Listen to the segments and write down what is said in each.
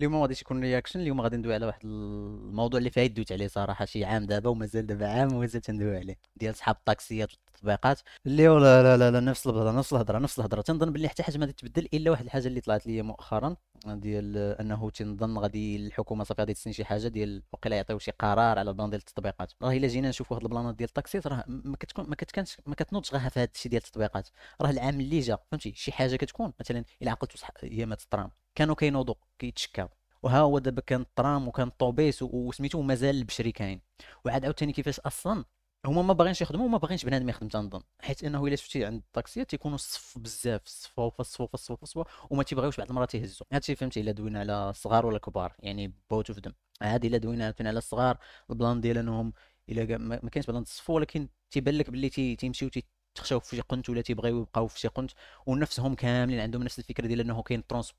اليوم ما غاديش يكون رياكشن اليوم غادي ندوي على واحد الموضوع اللي فايت دوت عليه صراحه شي عام دابا ومازال دابا عام ومازال تندوي عليه ديال صحاب الطاكسيات والتطبيقات اللي ولا لا لا لا نفس الهضره نفس الهضره نفس الهضره تنظن باللي حتى حاجه ما تبدل الا واحد الحاجه اللي طلعت لي مؤخرا ديال انه تنظن غادي الحكومه صافي غادي تسني شي حاجه ديال وقيلا يعطيو شي قرار على البلان ديال التطبيقات راه الا جينا نشوفوا هاد البلانات ديال التاكسيات راه ما كتكون ما كتكونش ما كتنوضش غير في هذا الشيء ديال التطبيقات راه العام اللي جا فهمتي شي حاجه كتكون مثلا الا عقلتو ايامات الترام كانوا كينوضوا كيتشكاو وها هو دابا كان الترام وكان الطوبيس وسميتو مازال البشري كاين وعاد عاوتاني كيفاش اصلا هما ما باغينش يخدموا وما باغينش بنادم يخدم تنظن حيت انه الا شفتي عند الطاكسي تيكونوا الصف بزاف الصفوفه الصفوفه الصفوفه الصفوفه وما تيبغيوش بعض المرات يهزوا هادشي فهمتي الا دوينا على صغار ولا كبار يعني بوت اوف دم عادي الا دوينا على الصغار البلان ديال انهم الا ما كاينش بلان تصفوا ولكن تيبان لك باللي تيمشيو تخشاو في شي قنت ولا تيبغيو يبقاو في شي قنت ونفسهم كاملين عندهم نفس الفكره ديال انه كاين ترونس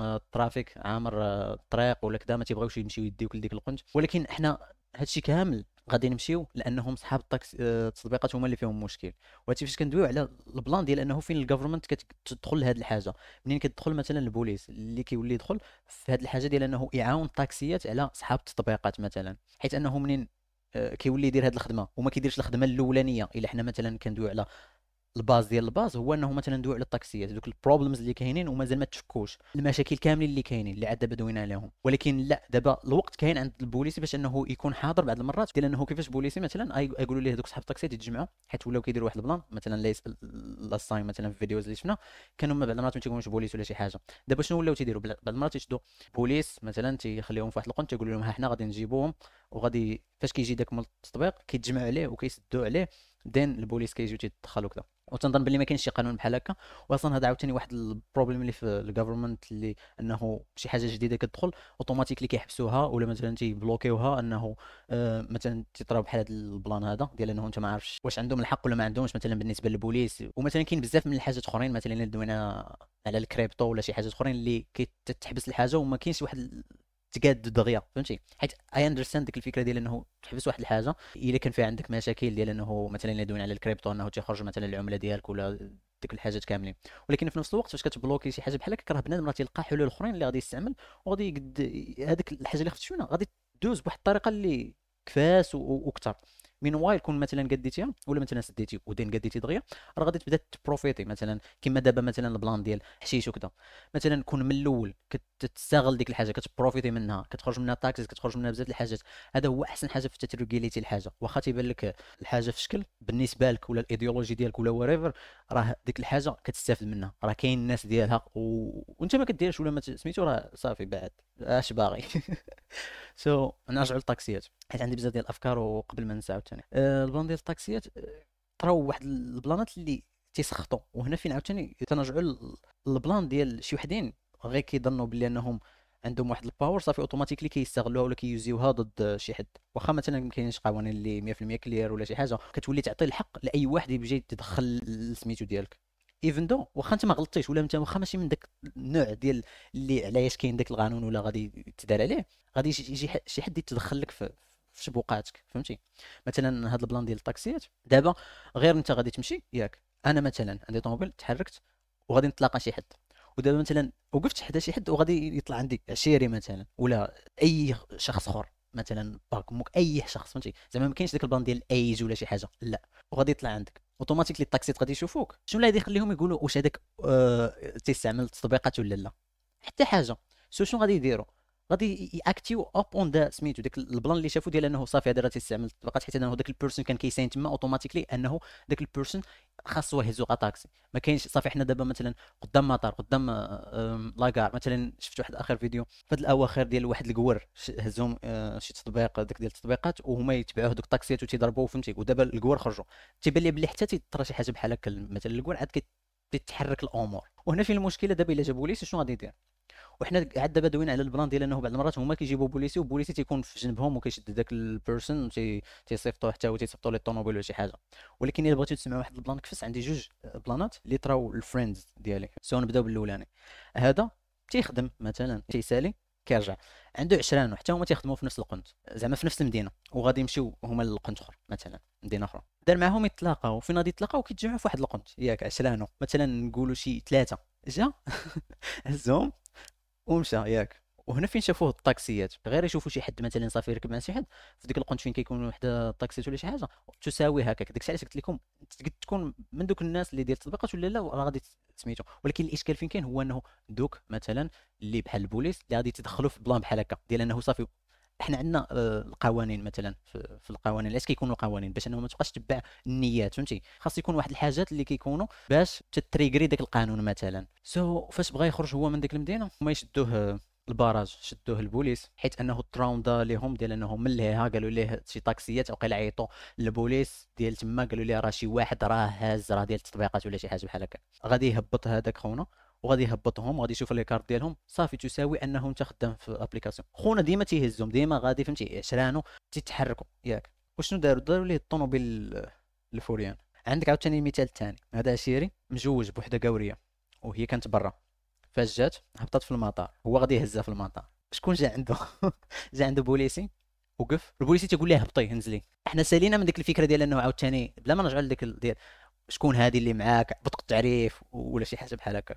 الترافيك آه، آه، عامر الطريق آه، ولا كذا ما تيبغيوش يمشيو يديوك لديك القنت ولكن حنا هادشي كامل غادي نمشيو لانهم صحاب آه، التطبيقات هما اللي فيهم مشكل وهادشي فاش كندويو على البلان ديال انه فين الجفرمنت كتدخل لهاد الحاجه منين كتدخل مثلا البوليس اللي كيولي يدخل في هاد الحاجه ديال انه يعاون الطاكسيات على صحاب التطبيقات مثلا حيت انه منين آه، كيولي يدير هاد الخدمه وما كيديرش الخدمه الاولانيه الا حنا مثلا كندويو على الباز ديال الباز هو انه مثلا ندوي على الطاكسيات دوك البروبلمز اللي كاينين ومازال ما تفكوش المشاكل كاملين اللي كاينين اللي عاد دابا دوينا عليهم ولكن لا دابا الوقت كاين عند البوليسي باش انه يكون حاضر بعض المرات ديال انه كيفاش بوليسي مثلا يقولوا ليه دوك صحاب الطاكسيات يتجمعوا حيت ولاو كيديروا واحد البلان مثلا لا يسال لاساين مثلا في الفيديوز اللي شفنا كانوا بعض المرات ما تيكونوش بوليس ولا شي حاجه دابا شنو ولاو تيديروا بعض المرات تيشدوا بوليس مثلا تيخليهم في واحد القنت تيقولوا لهم ها حنا غادي نجيبوهم وغادي فاش كيجي داك التطبيق كيتجمعوا عليه وكيسدوا عليه دين البوليس كيجيو تيدخل وكذا وتنظن بلي ما كاينش شي قانون بحال هكا واصلا هذا عاوتاني واحد البروبليم اللي في الغفرمنت اللي انه شي حاجه جديده كتدخل اوتوماتيكلي كيحبسوها ولا مثلا تيبلوكيوها انه آه مثلا تيطراو بحال هذا البلان هذا ديال انه انت ما عارفش واش عندهم الحق ولا ما عندهمش مثلا بالنسبه للبوليس ومثلا كاين بزاف من الحاجات اخرين مثلا اللي دوينا على الكريبتو ولا شي حاجات اخرين اللي كتحبس الحاجه وما كاينش واحد تقاد دغيا فهمتي حيت اي اندرستاند ديك الفكره ديال انه تحبس واحد الحاجه الا كان فيها عندك مشاكل ديال انه مثلا يدوين على الكريبتو انه تيخرج مثلا العمله ديالك ولا ديك الحاجات كاملين ولكن في نفس الوقت فاش كتبلوكي شي حاجه بحال هكا راه بنادم راه تيلقى حلول اخرين اللي غادي يستعمل وغادي هذيك الحاجه اللي خفت شويه غادي تدوز بواحد الطريقه اللي كفاس وكثر من وايل كون مثلا قديتيها ولا مثلا سديتي ودين قديتي دغيا راه غادي تبدا تبروفيتي مثلا كما دابا مثلا البلان ديال حشيش وكذا مثلا كون من الاول كتستغل ديك الحاجه كتبروفيتي منها كتخرج منها تاكسيز كتخرج منها بزاف الحاجات هذا هو احسن حاجه في التتريجيليتي الحاجه واخا تيبان لك الحاجه في شكل بالنسبه لك ولا الايديولوجي ديالك ولا وريفر راه ديك الحاجه كتستافد منها راه كاين الناس ديالها و... وانت ما كديرش ولا ما سميتو راه صافي بعد اش باغي سو so, نرجعوا للطاكسيات حيت عندي بزاف ديال الافكار وقبل ما ننسى عاوتاني أه، البلان ديال الطاكسيات طراو أه، واحد البلانات اللي تيسخطوا وهنا فين عاوتاني تنرجعوا للبلان ديال شي وحدين غير كيظنوا بلي انهم عندهم واحد الباور صافي اوتوماتيكلي كيستغلوها ولا كيوزيوها ضد شي حد واخا مثلا ما كاينش قوانين اللي 100% كلير ولا شي حاجه كتولي تعطي الحق لاي واحد يجي يتدخل لسميتو ديالك ايفن دو واخا انت ما غلطتيش ولا انت واخا ماشي من داك النوع ديال اللي علاش كاين داك القانون ولا غادي تدار عليه غادي يجي شي حد يتدخل لك في في شبوقاتك فهمتي مثلا هاد البلان ديال الطاكسيات دابا غير انت غادي تمشي ياك انا مثلا عندي طوموبيل تحركت وغادي نتلاقى شي حد ودابا مثلا وقفت حدا شي حد وغادي يطلع عندي عشيري مثلا ولا اي شخص اخر مثلا باك موك اي شخص فهمتي زعما ما كاينش داك البلان ديال ايج ولا شي حاجه لا وغادي يطلع عندك لي الطاكسيت غادي يشوفوك شنو اللي غادي يخليهم يقولوا واش هذاك أه تيستعمل التطبيقات ولا لا حتى حاجه سو شنو غادي يديروا غادي ياكتيو اب اون ذا سميتو داك البلان اللي شافو ديال انه صافي هذا راه تيستعمل الطبقات حيت انه داك البيرسون كان كيساين تما اوتوماتيكلي انه داك البيرسون خاصو يهزو طاكسي ما كاينش صافي حنا دابا مثلا قدام مطار قدام لاكار مثلا شفت واحد اخر فيديو فهاد الاواخر ديال واحد الكور هزهم آه، شي تطبيق داك ديال التطبيقات وهما يتبعوه دوك الطاكسيات وتيضربوه فهمتي ودابا الكور خرجوا تيبان لي بلي حتى تيطرى شي حاجه بحال هكا مثلا الكور عاد كيتحرك الامور وهنا فين المشكله دابا الا جابوليش شنو غادي يدير وحنا عاد دابا دوينا على البلان ديال انه بعض المرات هما كيجيبوا بوليسي وبوليسي تيكون في جنبهم وكيشد داك البيرسون تيصيفطو حتى هو تيصيفطو لي طوموبيل ولا شي حاجه ولكن الا بغيتو تسمعوا واحد البلان كفس عندي جوج بلانات اللي طراو الفريندز ديالي سو نبداو بالاولاني هذا تيخدم مثلا تيسالي كيرجع عنده 20 وحتى هما تيخدموا في نفس القنت زعما في نفس المدينه وغادي يمشيو هما للقنت اخر مثلا مدينه اخرى دار معاهم يتلاقاو فين غادي يتلاقاو كيتجمعوا في واحد القنت ياك 20 مثلا نقولوا شي ثلاثه جا هزهم ومشى ياك وهنا فين شافوه الطاكسيات غير يشوفوا شي حد مثلا صافي يركب مع شي حد في ديك القنت فين كيكون وحده الطاكسيات ولا شي حاجه تساوي هكاك داكشي علاش قلت لكم تكون من دوك الناس اللي ديال التطبيقات ولا لا راه غادي سميتو ولكن الاشكال فين كاين هو انه دوك مثلا اللي بحال البوليس اللي غادي تدخلوا في بلان بحال هكا ديال انه صافي احنا عندنا آه، القوانين مثلا في القوانين علاش كيكونوا قوانين باش انه ما تبقاش تبع النيات فهمتي خاص يكون واحد الحاجات اللي كيكونوا باش تتريغري داك القانون مثلا سو so, فاش بغى يخرج هو من ديك المدينه هما يشدوه البراج شدوه البوليس حيت انه التراوندا ليهم ديال انهم لهيها قالوا ليه شي طاكسيات وقيلا عيطوا للبوليس ديال تما قالوا ليه راه شي واحد راه هاز راه ديال التطبيقات ولا شي حاجه بحال هكا غادي يهبط هذاك خونا وغادي يهبطهم وغادي يشوف لي كارت ديالهم صافي تساوي انه انت خدام في الابليكاسيون خونا ديما تيهزهم ديما غادي فهمتي عشرانو تيتحركوا ياك وشنو داروا داروا ليه الطوموبيل الفوريان عندك عاوتاني المثال الثاني هذا عشيري مجوج بوحده قوريه وهي كانت برا فاش جات هبطت في المطار هو غادي يهزها في المطار شكون جا عنده جا عنده بوليسي وقف البوليسي تيقول له هبطي انزلي احنا سالينا من ديك الفكره ديال انه عاوتاني بلا ما نرجعوا لديك ديال شكون هذه اللي معاك بطق التعريف ولا شي حاجه بحال هكا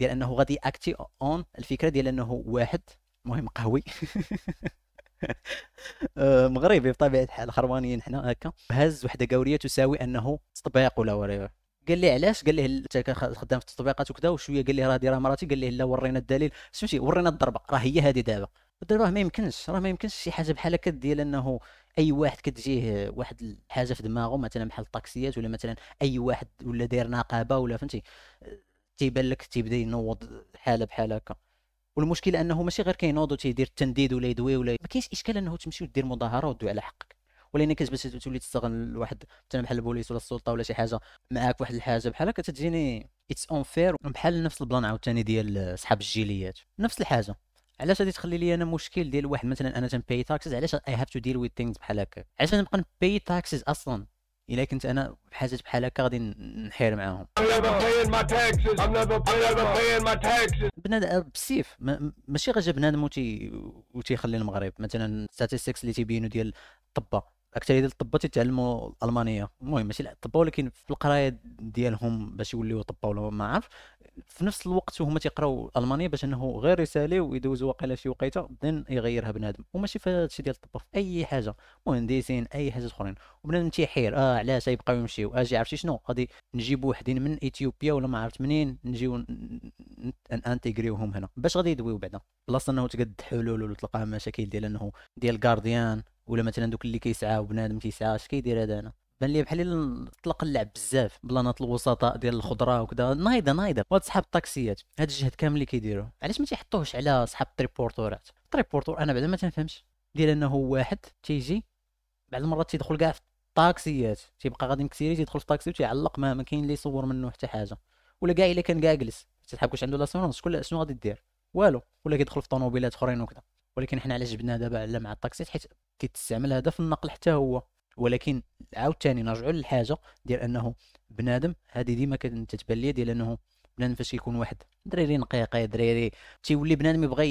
ديال انه غادي اكتي اون الفكره ديال انه واحد مهم قهوي آه، مغربي بطبيعه الحال خروانيين حنا هكا هز وحده قوريه تساوي انه تطبيق ولا وري قال لي علاش قال ليه انت خدام في التطبيقات وكذا وشويه قال لي راه دايره مراتي قال ليه لا ورينا الدليل فهمتي ورينا الضربه راه هي هذه دابا راه ما يمكنش راه ما يمكنش شي حاجه بحال هكا ديال انه اي واحد كتجيه واحد الحاجه في دماغه مثلا بحال الطاكسيات ولا مثلا اي واحد ولا داير نقابه ولا فهمتي تيبان لك تيبدا ينوض حاله بحال هكا والمشكله انه ماشي غير كينوض وتيدير التنديد ولا يدوي ولا ما كاينش اشكال انه تمشي ودير مظاهره ودوي على حقك ولكن باش تولي تستغل واحد مثلا بحال البوليس ولا السلطه ولا شي حاجه معاك واحد الحاجه بحال هكا تجيني اتس اون فير بحال نفس البلان عاوتاني ديال صحاب الجيليات نفس الحاجه علاش غادي تخلي لي انا مشكل ديال واحد مثلا انا تنباي تاكسيز علاش اي هاف تو ديل وي ثينكس بحال هكا علاش نبقى نباي تاكسيز اصلا الا كنت انا بحاجات بحال هكا غادي نحير معاهم بنادم آه، بسيف ماشي غير جا بنادم تيخلي المغرب مثلا ستاتيستيكس اللي تيبينوا ديال الطبه اكثر ديال الطباء تيتعلموا الالمانيه المهم ماشي الطباء ولكن في القرايه ديالهم باش يوليو طباء ولا ما عارف في نفس الوقت وهما تيقراو الالمانيه باش انه غير رساله ويدوز واقيلا شي وقيته بعدين يغيرها بنادم وماشي في هادشي ديال الطب في اي حاجه مهندسين اي حاجه اخرين وبنادم تيحير اه علاش يبقاو يمشيو اجي آه، عرفتي شنو غادي نجيبوا وحدين من اثيوبيا ولا ما عرفت منين نجيو انتيغريوهم هنا باش غادي يدويو بعدا بلاصه انه تقد حلول وتلقى مشاكل ديال انه ديال غارديان ولا مثلا دوك اللي كيسعى وبنادم كيسعى اش كيدير هذا انا بان لي بحال طلق اللعب بزاف بلانات الوسطاء ديال الخضره وكذا نايضه نايضه وهاد صحاب الطاكسيات هاد الجهد كامل اللي كيديروه علاش ما تيحطوهش على صحاب التريبورتورات التريبورتور انا بعدا ما تنفهمش ديال انه واحد تيجي بعض المرات تيدخل كاع في الطاكسيات تيبقى غادي مكسيري تيدخل في الطاكسي وتيعلق ما, ما كاين اللي يصور منه حتى حاجه ولا كاع الا كان كاع جلس تتحب واش عنده لاسيونس شكون شنو غادي دير والو ولا كيدخل في طوموبيلات اخرين وكذا ولكن حنا علاش جبنا دابا على مع الطاكسيات حيت كيتستعمل هذا في النقل حتى هو ولكن عاوتاني نرجعوا للحاجه ديال انه بنادم هذه ديما كانت تتبان ليا ديال انه بنادم فاش كيكون واحد دراري نقيقي دراري تيولي بنادم يبغى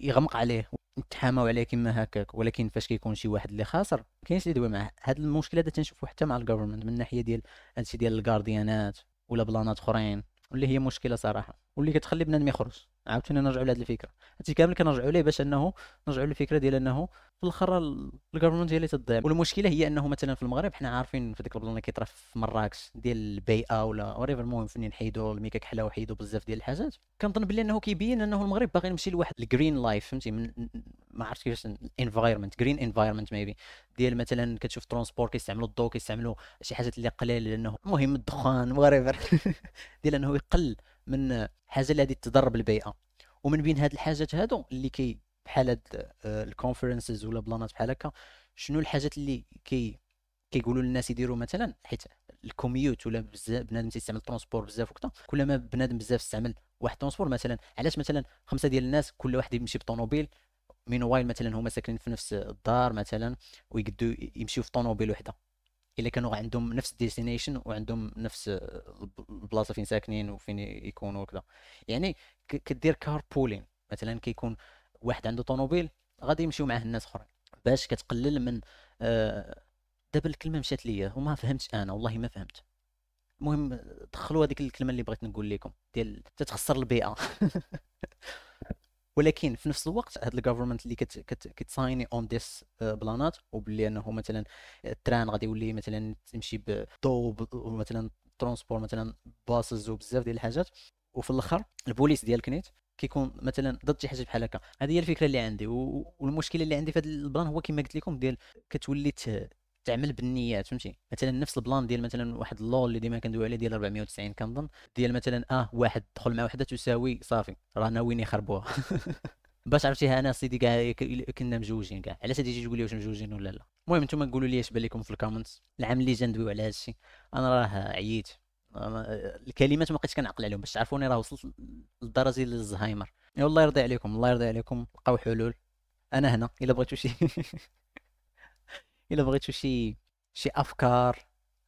يغمق عليه يتحاماو عليه كما هكاك ولكن فاش كيكون شي واحد اللي خاسر كاينش اللي يدوي معاه هاد المشكله هذا تنشوفو حتى مع الجوفرمنت من الناحيه ديال هادشي ديال الكارديانات ولا بلانات اخرين واللي هي مشكله صراحه واللي كتخلي بنادم يخرج عاوتاني نرجعوا لهذه الفكره هادشي كامل كنرجعوا ليه باش انه نرجعوا للفكره ديال انه في الاخر الجفرمنت هي اللي تضيع والمشكله هي انه مثلا في المغرب حنا عارفين في ديك البلان اللي كيطرا في مراكش ديال البيئه ولا وريفر المهم فين نحيدوا الميكا حلاو وحيدوا بزاف ديال الحاجات كنظن بلي انه كيبين انه المغرب باغي يمشي لواحد الجرين لايف فهمتي من ما عرفتش كيفاش الانفايرمنت جرين انفايرمنت ميبي ديال مثلا كتشوف ترونسبور كيستعملوا الضو كيستعملوا شي حاجات اللي قليل لانه المهم الدخان وريفر ديال انه يقل من حاجه اللي غادي تضرب البيئه ومن بين هاد الحاجات هادو اللي كي بحال هاد آه، الكونفرنسز ولا بلانات بحال هكا شنو الحاجات اللي كي كيقولوا للناس يديروا مثلا حيت الكوميوت ولا بزاف بنادم تيستعمل الترونسبور بزاف وكذا كل ما بنادم بزاف استعمل واحد ترونسبور مثلا علاش مثلا خمسه ديال الناس كل واحد يمشي بطونوبيل مين وايل مثلا هما ساكنين في نفس الدار مثلا ويقدوا يمشيو في طونوبيل وحده الا كانوا عندهم نفس الديستينيشن وعندهم نفس البلاصه آه، فين ساكنين وفين يكونوا وكذا يعني كدير كار بولين مثلا كيكون واحد عنده طوموبيل غادي يمشيو معاه الناس اخرين باش كتقلل من آه، دابا الكلمه مشات ليا وما فهمتش انا والله ما فهمت المهم دخلوا هذيك الكلمه اللي بغيت نقول لكم ديال تتخسر البيئه ولكن في نفس الوقت هاد الجوفرمنت اللي كت كت كتسايني اون آه، ديس بلانات وباللي انه مثلا التران غادي يولي مثلا تمشي بالضو مثلا ترونسبور مثلا باسز وبزاف ديال الحاجات وفي الاخر البوليس ديالك نيت كيكون مثلا ضد شي حاجه بحال هكا هذه هي الفكره اللي عندي والمشكله اللي عندي في هذا البلان هو كما قلت لكم ديال كتولي تعمل بالنيات فهمتي مثلا نفس البلان ديال مثلا واحد اللول اللي ديما كندوي عليه ديال 490 كنظن ديال مثلا اه واحد دخل مع وحده تساوي صافي راه ناويين يخربوها باش عرفتيها انا سيدي كاع كنا مجوجين كاع علاش تجي تقول لي واش مجوجين ولا لا المهم نتوما قولوا لي اش بان لكم في الكومنتس العام اللي جا ندويو على هذا الشيء انا راه عييت الكلمات ما بقيتش كنعقل عليهم باش تعرفوني راه وصلت للدرجه ديال الزهايمر والله يرضي عليكم الله يرضي عليكم لقاو حلول انا هنا الا بغيتو شي الا بغيتوا شي شي افكار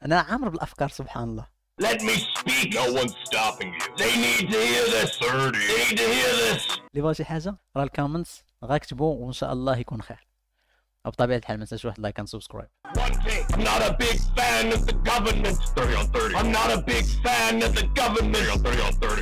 انا عامر بالافكار سبحان الله Let me speak. No one's stopping you. They need to hear this. Third, they need to hear this. اللي بغى شي حاجه راه الكومنتس غاكتبوا وان شاء الله يكون خير وبطبيعه الحال ما تنساش واحد لايك اند سبسكرايب I'm not a big fan of the government. 30 on 30. I'm not a big fan of the government. 30 on 30.